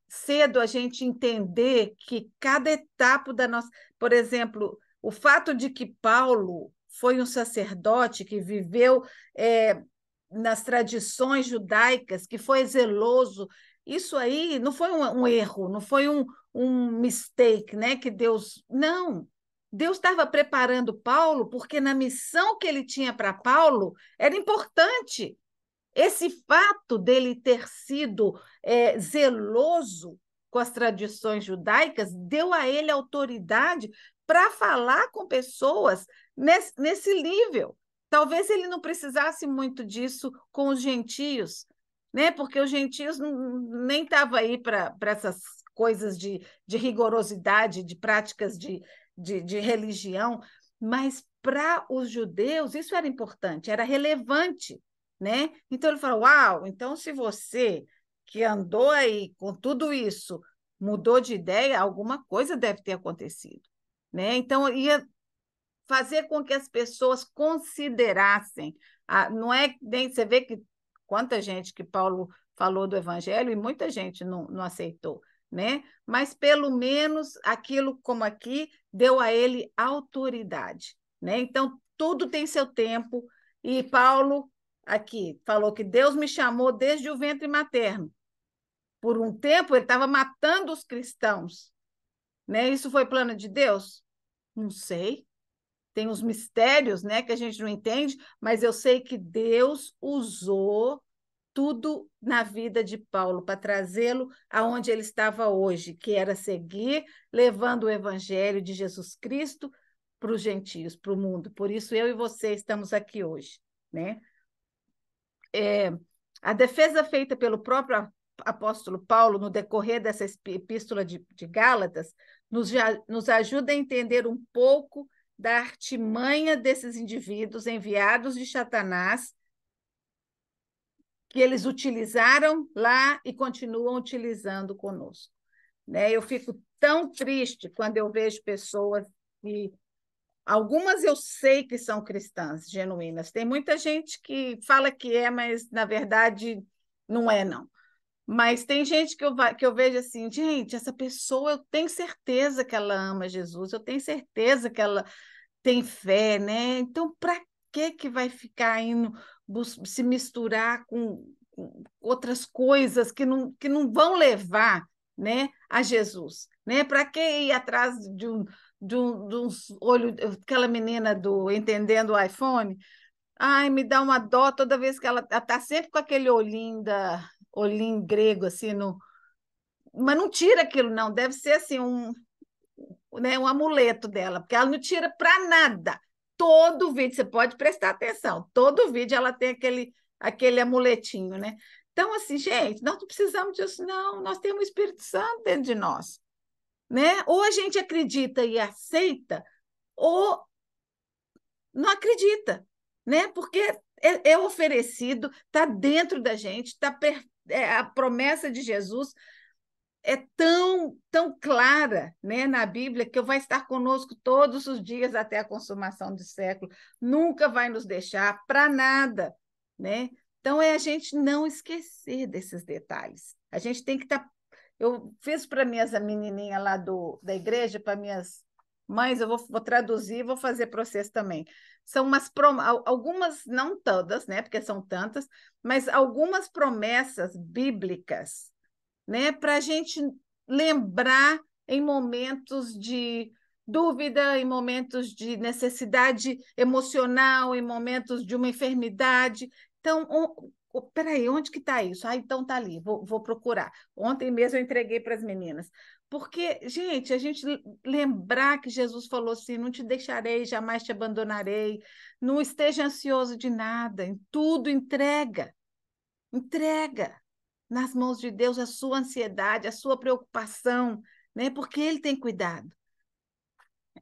cedo a gente entender que cada etapa da nossa. Por exemplo, o fato de que Paulo foi um sacerdote que viveu é, nas tradições judaicas, que foi zeloso, isso aí não foi um, um erro, não foi um, um mistake, né? Que Deus. Não! Deus estava preparando Paulo porque na missão que ele tinha para Paulo era importante. Esse fato dele ter sido é, zeloso com as tradições judaicas deu a ele autoridade para falar com pessoas nesse, nesse nível. Talvez ele não precisasse muito disso com os gentios, né? Porque os gentios nem estavam aí para essas coisas de, de rigorosidade, de práticas de, de, de religião, mas para os judeus isso era importante, era relevante, né? Então ele falou: "Uau, então se você que andou aí com tudo isso mudou de ideia, alguma coisa deve ter acontecido", né? Então ia fazer com que as pessoas considerassem, a, não é nem você vê que quanta gente que Paulo falou do evangelho e muita gente não, não aceitou né? Mas pelo menos aquilo como aqui deu a ele autoridade, né? Então tudo tem seu tempo e Paulo aqui falou que Deus me chamou desde o ventre materno. Por um tempo ele estava matando os cristãos, né? Isso foi plano de Deus? Não sei. Tem os mistérios, né, que a gente não entende, mas eu sei que Deus usou tudo na vida de Paulo para trazê-lo aonde ele estava hoje, que era seguir levando o evangelho de Jesus Cristo para os gentios, para o mundo. Por isso eu e você estamos aqui hoje, né? É, a defesa feita pelo próprio apóstolo Paulo no decorrer dessa epístola de, de Gálatas nos, nos ajuda a entender um pouco da artimanha desses indivíduos enviados de Satanás que eles utilizaram lá e continuam utilizando conosco. Né? Eu fico tão triste quando eu vejo pessoas que Algumas eu sei que são cristãs genuínas. Tem muita gente que fala que é, mas na verdade não é, não. Mas tem gente que eu, que eu vejo assim, gente, essa pessoa eu tenho certeza que ela ama Jesus, eu tenho certeza que ela tem fé, né? Então, para que que vai ficar indo se misturar com, com outras coisas que não, que não vão levar né, a Jesus. Né? Para que ir atrás de um, de um, de um olho, aquela menina do Entendendo o iPhone? Ai, me dá uma dó toda vez que ela está sempre com aquele olhinho, da, olhinho grego, assim, no, mas não tira aquilo, não. Deve ser assim um, né, um amuleto dela, porque ela não tira para nada todo vídeo, você pode prestar atenção, todo vídeo ela tem aquele, aquele amuletinho, né? Então, assim, gente, nós não precisamos disso, não. Nós temos o Espírito Santo dentro de nós. Né? Ou a gente acredita e aceita, ou não acredita, né? Porque é, é oferecido, está dentro da gente, tá per... é a promessa de Jesus é tão, tão clara né, na Bíblia que vai estar conosco todos os dias até a consumação do século, nunca vai nos deixar para nada. Né? Então, é a gente não esquecer desses detalhes. A gente tem que estar. Tá... Eu fiz para minhas menininhas lá do, da igreja, para minhas mães, eu vou, vou traduzir e vou fazer para vocês também. São umas prom... algumas, não todas, né? Porque são tantas, mas algumas promessas bíblicas né? Para a gente lembrar em momentos de dúvida, em momentos de necessidade emocional, em momentos de uma enfermidade. Então, um, oh, peraí, onde que está isso? Ah, então tá ali, vou, vou procurar. Ontem mesmo eu entreguei para as meninas. Porque, gente, a gente lembrar que Jesus falou assim: não te deixarei, jamais te abandonarei, não esteja ansioso de nada, em tudo entrega. Entrega nas mãos de Deus a sua ansiedade, a sua preocupação, né? Porque Ele tem cuidado.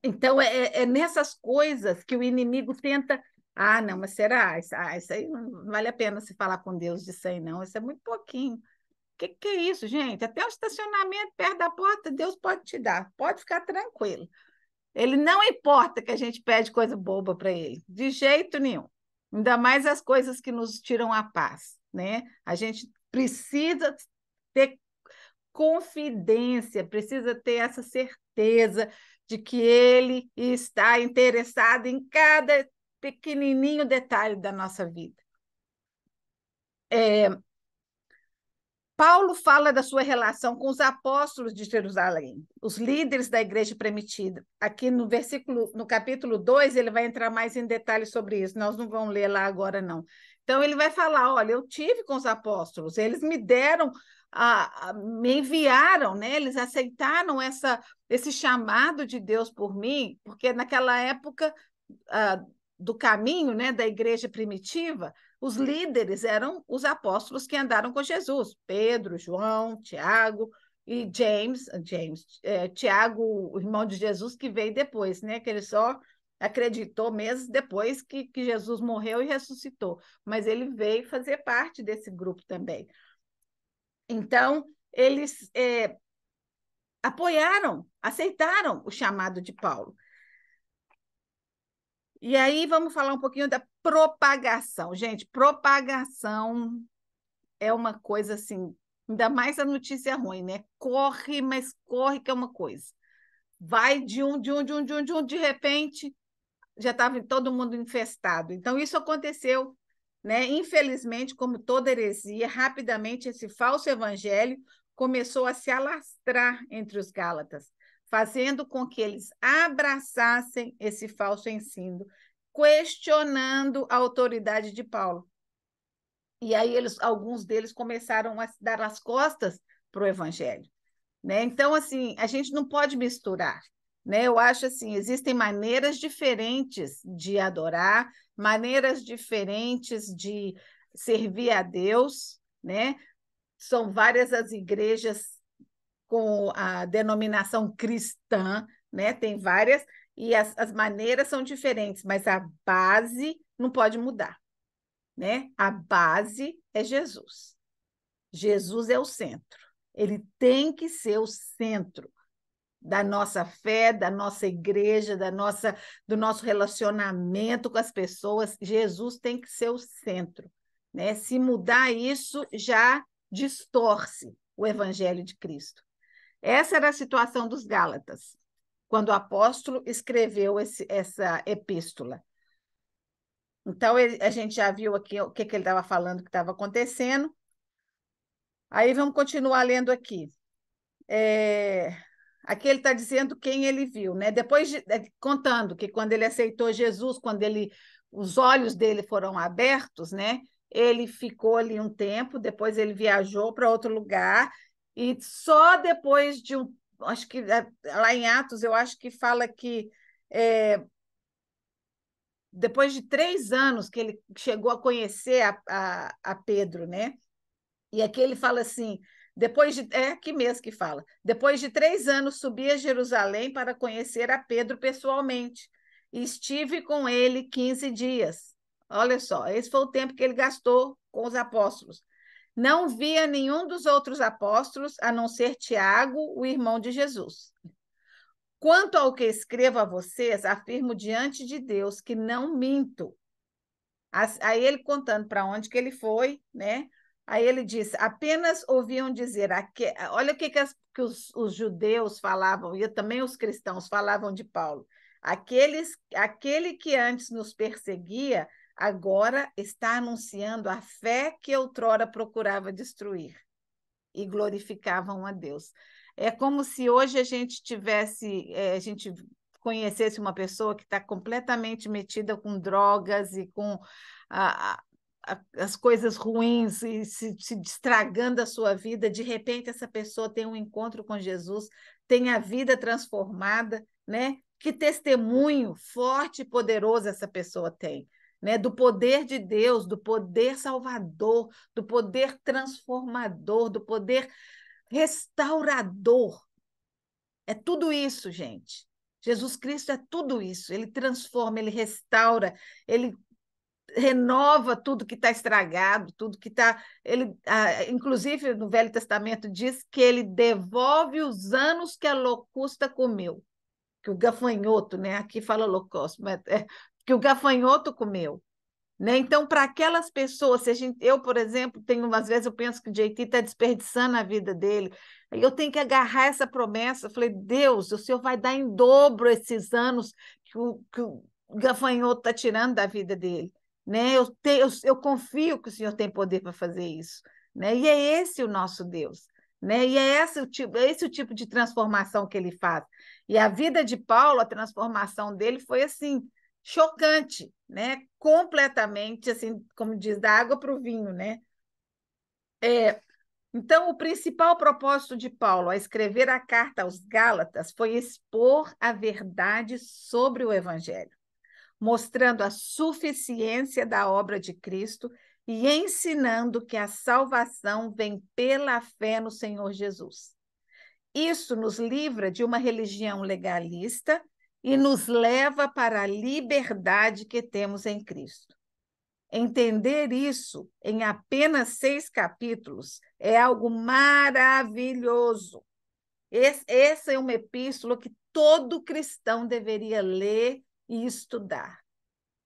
Então, é, é, é nessas coisas que o inimigo tenta. Ah, não, mas será? Isso, ah, isso aí não vale a pena se falar com Deus disso aí, não. Isso é muito pouquinho. O que, que é isso, gente? Até o estacionamento perto da porta, Deus pode te dar. Pode ficar tranquilo. Ele não importa que a gente pede coisa boba para ele, de jeito nenhum. Ainda mais as coisas que nos tiram a paz, né? A gente precisa ter confidência, precisa ter essa certeza de que ele está interessado em cada pequenininho detalhe da nossa vida. É, Paulo fala da sua relação com os apóstolos de Jerusalém, os líderes da igreja permitida. Aqui no versículo, no capítulo 2, ele vai entrar mais em detalhes sobre isso. Nós não vamos ler lá agora não. Então ele vai falar: olha, eu tive com os apóstolos, eles me deram, a, a, me enviaram, né? Eles aceitaram essa, esse chamado de Deus por mim, porque naquela época a, ah, do caminho, né, da igreja primitiva, os líderes eram os apóstolos que andaram com Jesus: Pedro, João, Tiago e James, James, é, Tiago, o irmão de Jesus que veio depois, né? Que ele só acreditou meses depois que, que Jesus morreu e ressuscitou, mas ele veio fazer parte desse grupo também. Então, eles é, apoiaram, aceitaram o chamado de Paulo. E aí vamos falar um pouquinho da propagação. Gente, propagação é uma coisa assim, ainda mais a notícia ruim, né? Corre, mas corre que é uma coisa. Vai de um, de um, de um, de um, de um, de repente já estava todo mundo infestado. Então, isso aconteceu, né? Infelizmente, como toda heresia, rapidamente esse falso evangelho começou a se alastrar entre os gálatas, fazendo com que eles abraçassem esse falso ensino, questionando a autoridade de Paulo. E aí eles, alguns deles começaram a dar as costas para o evangelho. Né? Então, assim, a gente não pode misturar. Né? Eu acho assim, existem maneiras diferentes de adorar, maneiras diferentes de servir a Deus, né? São várias as igrejas com a denominação cristã, né? Tem várias e as, as maneiras são diferentes, mas a base não pode mudar, né? A base é Jesus. Jesus é o centro. Ele tem que ser o centro da nossa fé, da nossa igreja, da nossa do nosso relacionamento com as pessoas, Jesus tem que ser o centro, né? Se mudar isso já distorce o evangelho de Cristo. Essa era a situação dos Gálatas quando o apóstolo escreveu esse, essa epístola. Então, a gente já viu aqui o que, que ele estava falando que estava acontecendo. Aí vamos continuar lendo aqui. É... Aqui ele está dizendo quem ele viu, né? Depois de, é, contando que quando ele aceitou Jesus, quando ele os olhos dele foram abertos, né? Ele ficou ali um tempo, depois ele viajou para outro lugar e só depois de um, acho que é, lá em Atos eu acho que fala que é, depois de três anos que ele chegou a conhecer a, a, a Pedro, né? E aqui ele fala assim: depois de. É que mês que fala. Depois de três anos, subi a Jerusalém para conhecer a Pedro pessoalmente. Estive com ele 15 dias. Olha só, esse foi o tempo que ele gastou com os apóstolos. Não via nenhum dos outros apóstolos, a não ser Tiago, o irmão de Jesus. Quanto ao que escrevo a vocês, afirmo diante de Deus que não minto. Aí ele contando para onde que ele foi, né? Aí ele disse: apenas ouviam dizer, aqui, olha o que, que, as, que os, os, judeus falavam, e também os cristãos falavam de Paulo. Aqueles, aquele que antes nos perseguia, agora está anunciando a fé que outrora procurava destruir. E glorificavam a Deus. É como se hoje a gente tivesse, é, a gente conhecesse uma pessoa que está completamente metida com drogas e com a, as coisas ruins e se, se estragando a sua vida, de repente essa pessoa tem um encontro com Jesus, tem a vida transformada, né? Que testemunho forte e poderoso essa pessoa tem, né? Do poder de Deus, do poder salvador, do poder transformador, do poder restaurador. É tudo isso, gente. Jesus Cristo é tudo isso. Ele transforma, ele restaura, ele renova tudo que está estragado, tudo que está. Ele, ah, inclusive, no Velho Testamento diz que ele devolve os anos que a locusta comeu, que o gafanhoto, né? Aqui fala locusta, mas é, que o gafanhoto comeu. Né? Então, para aquelas pessoas, se a gente, eu, por exemplo, tenho umas vezes eu penso que o JT está desperdiçando a vida dele. Eu tenho que agarrar essa promessa. Eu falei, Deus, o Senhor vai dar em dobro esses anos que o, que o gafanhoto está tirando da vida dele. Né? Eu, te, eu, eu confio que o Senhor tem poder para fazer isso. Né? E é esse o nosso Deus. Né? E é esse o, tipo, é esse o tipo de transformação que ele faz. E a vida de Paulo, a transformação dele foi assim, chocante, né? completamente, assim, como diz, da água para o vinho. Né? É, então, o principal propósito de Paulo ao escrever a carta aos Gálatas foi expor a verdade sobre o Evangelho mostrando a suficiência da obra de Cristo e ensinando que a salvação vem pela fé no Senhor Jesus. Isso nos livra de uma religião legalista e nos leva para a liberdade que temos em Cristo. Entender isso em apenas seis capítulos é algo maravilhoso. Esse, essa é uma epístola que todo cristão deveria ler e estudar.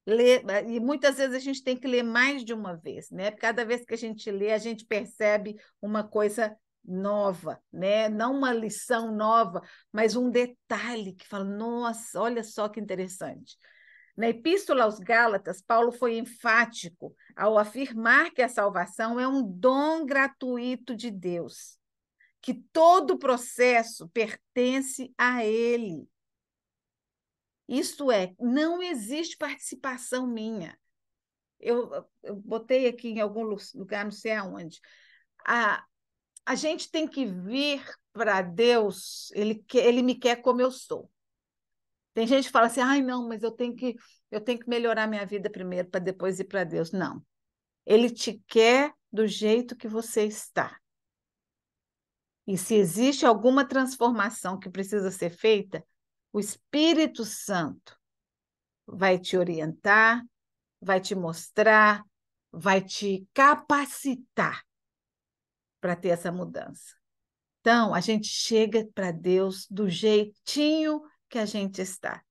Ler, eh, e muitas vezes a gente tem que ler mais de uma vez, né? Cada vez que a gente lê, a gente percebe uma coisa nova, né? Não uma lição nova, mas um detalhe que fala: nossa, olha só que interessante. Na Epístola aos Gálatas, Paulo foi enfático ao afirmar que a salvação é um dom gratuito de Deus, que todo o processo pertence a ele isto é, não existe participação minha. Eu, eu botei aqui em algum lugar, não sei aonde. A, a gente tem que vir para Deus, ele, ele me quer como eu sou. Tem gente que fala assim: "Ai, não, mas eu tenho que eu tenho que melhorar minha vida primeiro para depois ir para Deus". Não. Ele te quer do jeito que você está. E se existe alguma transformação que precisa ser feita, o Espírito Santo vai te orientar, vai te mostrar, vai te capacitar para ter essa mudança. Então, a gente chega para Deus do jeitinho que a gente está.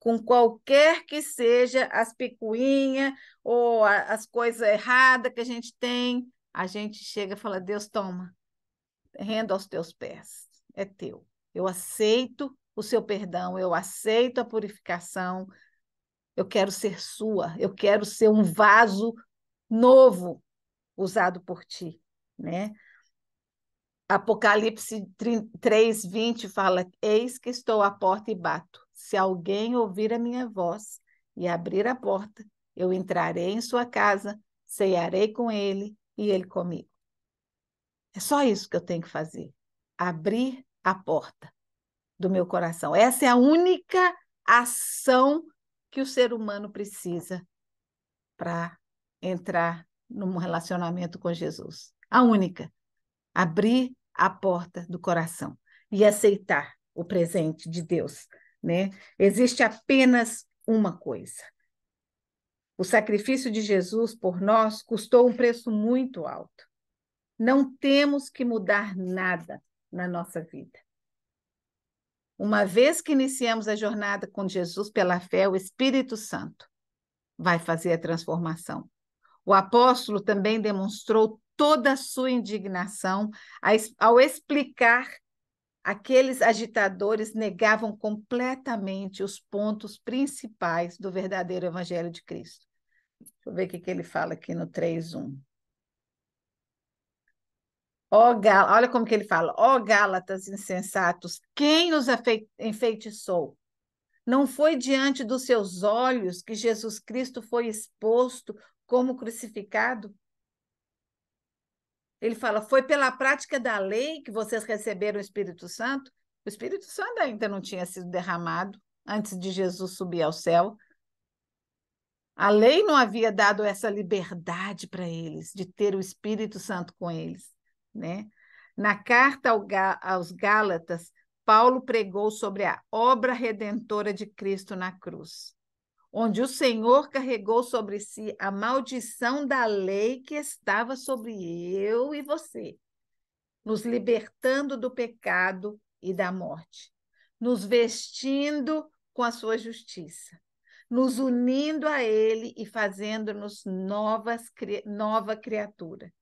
Com qualquer que seja as picuinhas ou as coisas erradas que a gente tem, a gente chega e fala: Deus, toma, rendo aos teus pés, é teu. Eu aceito o seu perdão, eu aceito a purificação, eu quero ser sua, eu quero ser um vaso novo usado por ti, né? Apocalipse 3, 20 fala: Eis que estou à porta e bato. Se alguém ouvir a minha voz e abrir a porta, eu entrarei em sua casa, ceiarei com ele e ele comigo. É só isso que eu tenho que fazer: abrir a porta do meu coração. Essa é a única ação que o ser humano precisa para entrar num relacionamento com Jesus. A única. Abrir a porta do coração e aceitar o presente de Deus, né? Existe apenas uma coisa. O sacrifício de Jesus por nós custou um preço muito alto. Não temos que mudar nada na nossa vida. Uma vez que iniciamos a jornada com Jesus pela fé, o Espírito Santo vai fazer a transformação. O apóstolo também demonstrou toda a sua indignação ao explicar aqueles agitadores negavam completamente os pontos principais do verdadeiro evangelho de Cristo. Deixa eu ver o que ele fala aqui no 3.1. Ó oh, Olha como que ele fala. Ó oh, Gálatas insensatos, quem os enfeitiçou? Não foi diante dos seus olhos que Jesus Cristo foi exposto como crucificado? Ele fala: foi pela prática da lei que vocês receberam o Espírito Santo? O Espírito Santo ainda não tinha sido derramado antes de Jesus subir ao céu. A lei não havia dado essa liberdade para eles de ter o Espírito Santo com eles. Né? Na carta aos Gálatas, Paulo pregou sobre a obra redentora de Cristo na cruz, onde o Senhor carregou sobre si a maldição da lei que estava sobre eu e você, nos libertando do pecado e da morte, nos vestindo com a sua justiça, nos unindo a Ele e fazendo-nos novas, nova criatura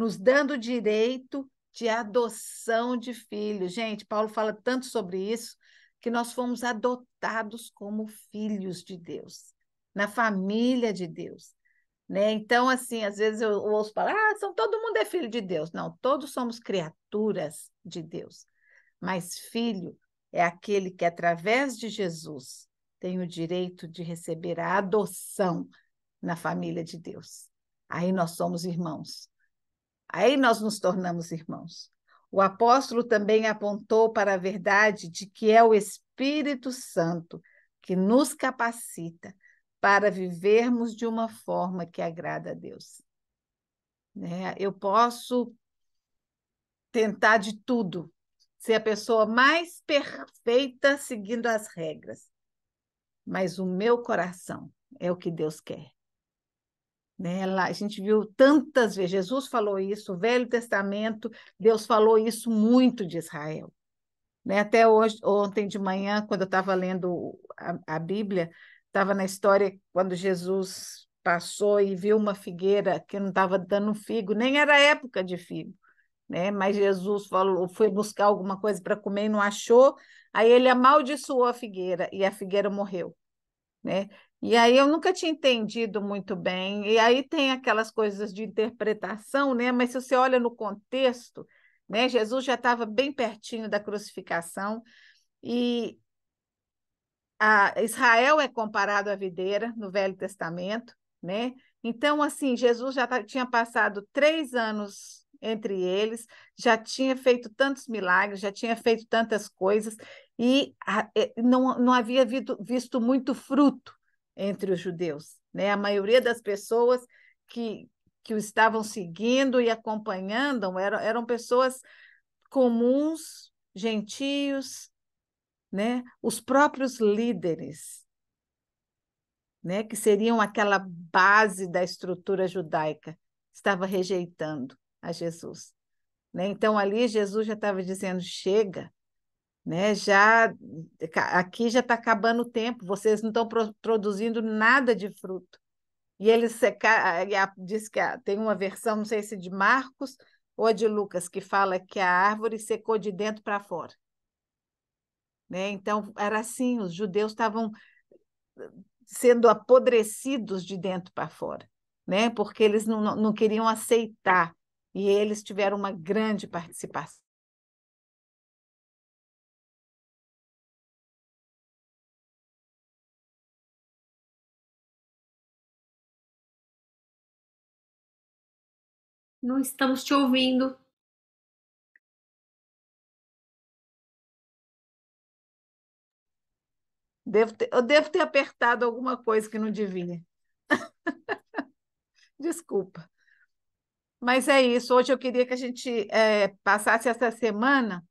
nos dando o direito de adoção de filhos. Gente, Paulo fala tanto sobre isso, que nós fomos adotados como filhos de Deus, na família de Deus. Né? Então, assim, às vezes eu ouço falar, ah, são, todo mundo é filho de Deus. Não, todos somos criaturas de Deus. Mas filho é aquele que, através de Jesus, tem o direito de receber a adoção na família de Deus. Aí nós somos irmãos. Aí nós nos tornamos irmãos. O apóstolo também apontou para a verdade de que é o Espírito Santo que nos capacita para vivermos de uma forma que agrada a Deus. Né? Eu posso tentar de tudo, ser a pessoa mais perfeita seguindo as regras, mas o meu coração é o que Deus quer. Né? Lá, a gente viu tantas vezes, Jesus falou isso, o Velho Testamento, Deus falou isso muito de Israel. Né? Até hoje, ontem de manhã, quando eu estava lendo a, a Bíblia, estava na história quando Jesus passou e viu uma figueira que não estava dando figo, nem era época de figo. Né? Mas Jesus falou, foi buscar alguma coisa para comer e não achou. Aí ele amaldiçoou a figueira e a figueira morreu, né? E aí eu nunca tinha entendido muito bem. E aí tem aquelas coisas de interpretação, né? Mas se você olha no contexto, né? Jesus já estava bem pertinho da crucificação e Israel é comparado à videira no Velho Testamento, né? Então, assim, Jesus já tinha passado três anos entre eles, já tinha feito tantos milagres, já tinha feito tantas coisas e não, não havia visto muito fruto entre os judeus. Né? A maioria das pessoas que, que o estavam seguindo e acompanhando eram, eram pessoas comuns, gentios, né? os próprios líderes, né? que seriam aquela base da estrutura judaica, estava rejeitando a Jesus. Né? Então, ali Jesus já estava dizendo: chega, né? Já aqui já está acabando o tempo, vocês não estão produzindo nada de fruto. E eles seca diz que tem uma versão, não sei se de Marcos ou de Lucas, que fala que a árvore secou de dentro para fora. Né? Então, era assim, os judeus estavam sendo apodrecidos de dentro para fora, né? porque eles não, não queriam aceitar, e eles tiveram uma grande participação. Não estamos te ouvindo. Devo ter, eu devo ter apertado alguma coisa que não devia. Desculpa. Mas é isso. Hoje eu queria que a gente é, passasse essa semana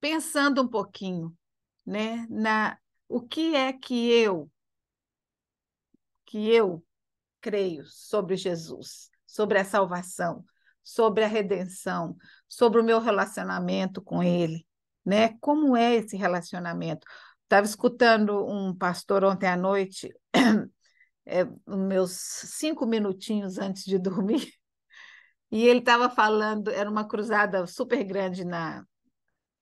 pensando um pouquinho, né, na o que é que eu que eu creio sobre Jesus sobre a salvação, sobre a redenção, sobre o meu relacionamento com Ele, né? Como é esse relacionamento? Estava escutando um pastor ontem à noite, é, meus cinco minutinhos antes de dormir, e ele estava falando, era uma cruzada super grande na,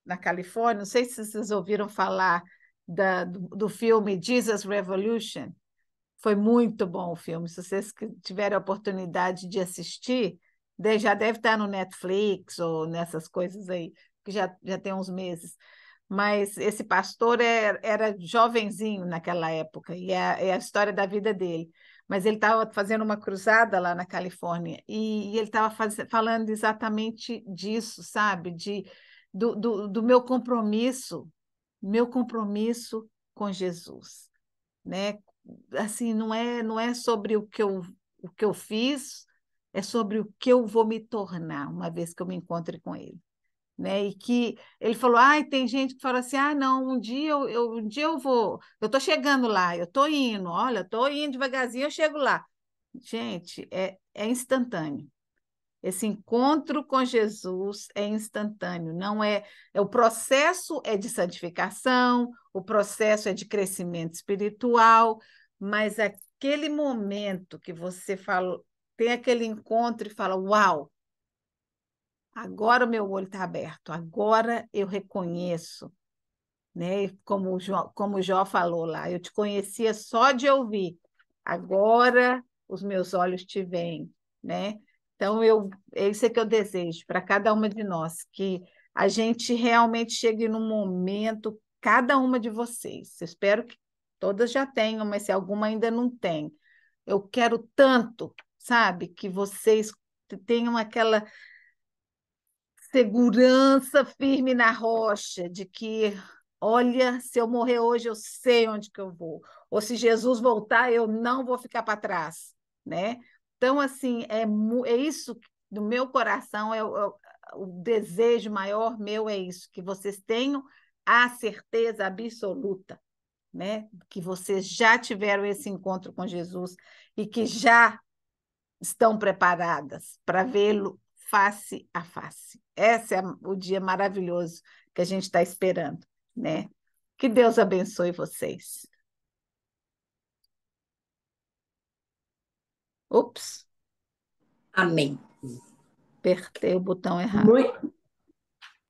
na Califórnia, não sei se vocês ouviram falar da, do, do filme Jesus Revolution, foi muito bom o filme. Se vocês tiverem a oportunidade de assistir, já deve estar no Netflix ou nessas coisas aí, que já, já tem uns meses. Mas esse pastor era, é, era jovenzinho naquela época, e é, é a história da vida dele. Mas ele estava fazendo uma cruzada lá na Califórnia, e, e ele estava falando exatamente disso, sabe? De, do, do, do meu compromisso, meu compromisso com Jesus, né? assim, não é, não é sobre o que eu, o que eu fiz, é sobre o que eu vou me tornar uma vez que eu me encontre com ele. Né? E que ele falou, ai, ah, tem gente que fala assim, ah, não, um dia eu, eu um dia eu vou, eu tô chegando lá, eu tô indo, olha, tô indo devagarzinho, eu chego lá. Gente, é, é instantâneo. Esse encontro com Jesus é instantâneo, não é, é o processo é de santificação, o processo é de crescimento espiritual, mas aquele momento que você fala, tem aquele encontro e fala, uau, agora o meu olho está aberto, agora eu reconheço, né? Como o Jó, como o Jó falou lá, eu te conhecia só de ouvir, agora os meus olhos te veem, né? Então, eu, esse é que eu desejo para cada uma de nós, que a gente realmente chegue num momento, cada uma de vocês. espero que todas já tenham, mas se alguma ainda não tem. Eu quero tanto, sabe, que vocês tenham aquela segurança firme na rocha de que olha, se eu morrer hoje eu sei onde que eu vou, ou se Jesus voltar eu não vou ficar para trás, né? Então, assim, é, é isso do meu coração, é, é, o desejo maior meu é isso, que vocês tenham a certeza absoluta, né? Que vocês já tiveram esse encontro com Jesus e que já estão preparadas para vê-lo face a face. Esse é o dia maravilhoso que a gente está esperando, né? Que Deus abençoe vocês. Ops. Amém. Apertei o botão errado. Muito,